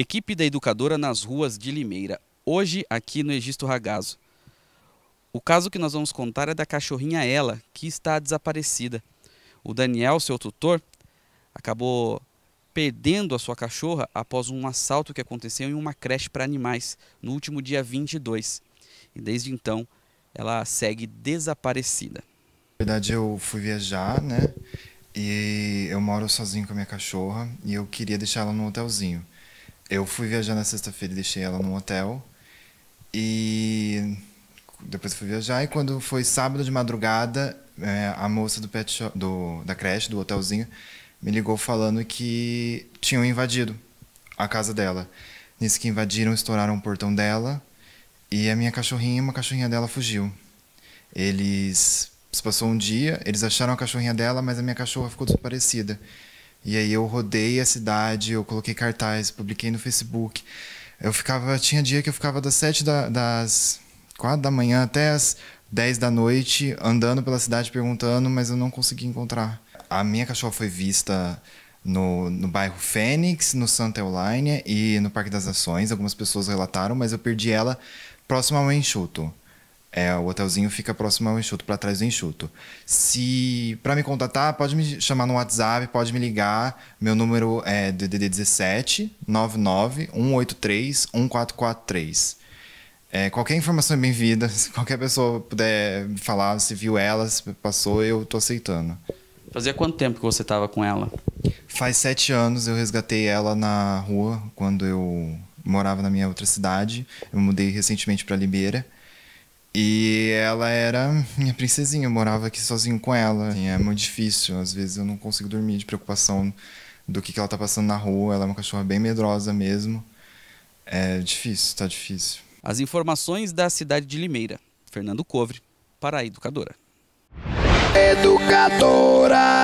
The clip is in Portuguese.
Equipe da educadora nas ruas de Limeira. Hoje, aqui no Egisto Ragazo. O caso que nós vamos contar é da cachorrinha Ela, que está desaparecida. O Daniel, seu tutor, acabou perdendo a sua cachorra após um assalto que aconteceu em uma creche para animais no último dia 22. E desde então, ela segue desaparecida. Na verdade, eu fui viajar, né? E eu moro sozinho com a minha cachorra e eu queria deixar ela no hotelzinho eu fui viajar na sexta-feira e deixei ela num hotel. E depois fui viajar. E quando foi sábado de madrugada, é, a moça do pet shop, do, da creche, do hotelzinho, me ligou falando que tinham invadido a casa dela. Nisso que invadiram, estouraram o portão dela. E a minha cachorrinha, uma cachorrinha dela, fugiu. Eles. Passou um dia, eles acharam a cachorrinha dela, mas a minha cachorra ficou desaparecida. E aí eu rodei a cidade, eu coloquei cartaz, publiquei no Facebook. Eu ficava, tinha dia que eu ficava das sete da, das quatro da manhã até as 10 da noite andando pela cidade perguntando, mas eu não consegui encontrar. A minha cachorra foi vista no, no bairro Fênix, no Santa Eulália e no Parque das Nações. Algumas pessoas relataram, mas eu perdi ela próximo ao enxuto. É, o hotelzinho fica próximo ao enxuto, para trás do enxuto. Se para me contatar, pode me chamar no WhatsApp, pode me ligar. Meu número é DDD 17 1443. É, qualquer informação é bem-vinda. Se qualquer pessoa puder falar, se viu ela, se passou, eu tô aceitando. Fazia quanto tempo que você estava com ela? Faz sete anos. Eu resgatei ela na rua quando eu morava na minha outra cidade. Eu mudei recentemente para Limeira. E ela era minha princesinha, eu morava aqui sozinho com ela. Assim, é muito difícil, às vezes eu não consigo dormir de preocupação do que, que ela tá passando na rua. Ela é uma cachorra bem medrosa mesmo. É difícil, tá difícil. As informações da cidade de Limeira. Fernando Covre, para a Educadora. Educadora!